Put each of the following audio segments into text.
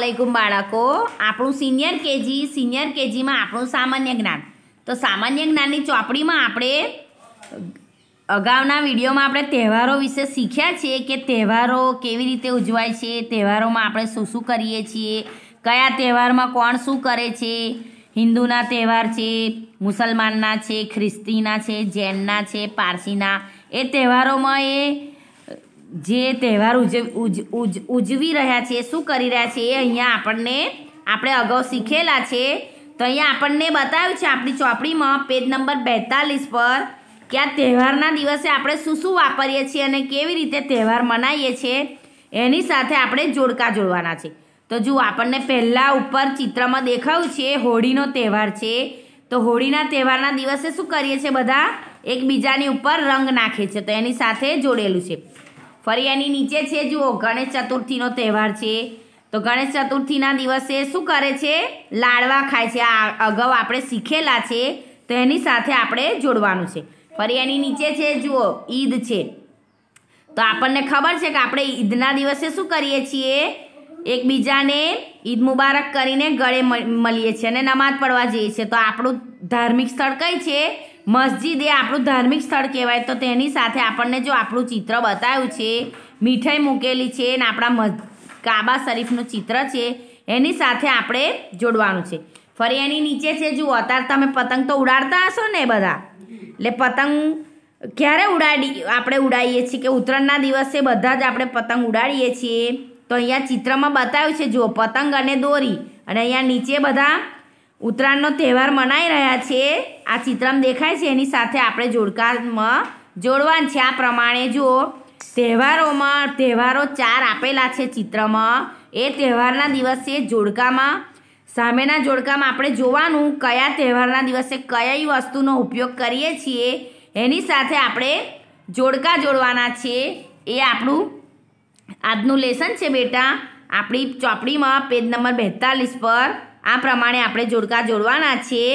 અસલાઈકુમ બાળકો આપણું senior KG senior કેજીમાં આપણું સામાન્ય જ્ઞાન તો સામાન્ય જ્ઞાનની ચોપડીમાં આપણે અગાઉના વિડીયોમાં આપણે તહેવારો વિશે શીખ્યા છીએ કે તહેવારો કેવી રીતે ઉજવાય છે તહેવારોમાં આપણે શું શું કરીએ છીએ કયા તહેવારમાં કોણ શું કરે છે હિન્દુના તહેવાર છે મુસલમાનના છે ખ્રિસ્તીના છે જૈનના છે પારસીના એ તહેવારોમાં એ જે તહેવાર ઉજવી રહ્યા છે શું કરી રહ્યા છે એ અહીંયા આપણને આપણે અગાઉ શીખેલા છે તો અહીંયા આપણને બતાવ્યું છે આપણી ચોપડીમાં પેજ નંબર બેતાલીસ પર કે આ તહેવારના દિવસે આપણે શું શું વાપરીએ છીએ અને કેવી રીતે તહેવાર મનાવીએ છીએ એની સાથે આપણે જોડકા જોડવાના છે તો જુઓ આપણને પહેલાં ઉપર ચિત્રમાં દેખાયું છે હોળીનો તહેવાર છે તો હોળીના તહેવારના દિવસે શું કરીએ છીએ બધા એકબીજાની ઉપર રંગ નાખે છે તો એની સાથે જોડેલું છે ફરી એની નીચે છે જુઓ ગણેશ ચતુર્થીનો તહેવાર છે તો ગણેશ ચતુર્થીના દિવસે શું કરે છે લાડવા ખાય છે આ અગાઉ આપણે શીખેલા છે તો એની સાથે આપણે જોડવાનું છે ફરી એની નીચે છે જુઓ ઈદ છે તો આપણને ખબર છે કે આપણે ઈદના દિવસે શું કરીએ છીએ એકબીજાને ઈદ મુબારક કરીને ગળે મળીએ છીએ અને નમાઝ પડવા જઈએ છીએ તો આપણું ધાર્મિક સ્થળ કઈ છે મસ્જિદ એ આપણું ધાર્મિક સ્થળ કહેવાય તો તેની સાથે આપણને જો આપણું ચિત્ર બતાવ્યું છે મીઠાઈ મૂકેલી છે અને આપણા કાબા શરીફનું ચિત્ર છે એની સાથે આપણે જોડવાનું છે ફરી એની નીચે છે જુઓ અત્યારે તમે પતંગ તો ઉડાડતા હશો ને બધા એટલે પતંગ ક્યારે ઉડાડી આપણે ઉડાડીએ છીએ કે ઉત્તરાયણના દિવસે બધા જ આપણે પતંગ ઉડાડીએ છીએ તો અહીંયા ચિત્રમાં બતાવ્યું છે જુઓ પતંગ અને દોરી અને અહીંયા નીચે બધા ઉત્તરાયણનો તહેવાર મનાઈ રહ્યા છે આ ચિત્રમાં દેખાય છે એની સાથે આપણે જોડકામાં જોડવાનું છે આ પ્રમાણે જુઓ તહેવારોમાં તહેવારો ચાર આપેલા છે ચિત્રમાં એ તહેવારના દિવસે જોડકામાં સામેના જોડકામાં આપણે જોવાનું કયા તહેવારના દિવસે કઈ વસ્તુનો ઉપયોગ કરીએ છીએ એની સાથે આપણે જોડકા જોડવાના છીએ એ આપણું આજનું લેસન છે બેટા આપણી ચોપડીમાં પેજ નંબર બેતાલીસ પર આ પ્રમાણે આપણે જોડકા જોડવાના છીએ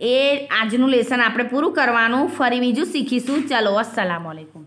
એ આજનું લેસન આપણે પૂરું કરવાનું ફરી બીજું શીખીશું ચલો અસલામ આલેકુમ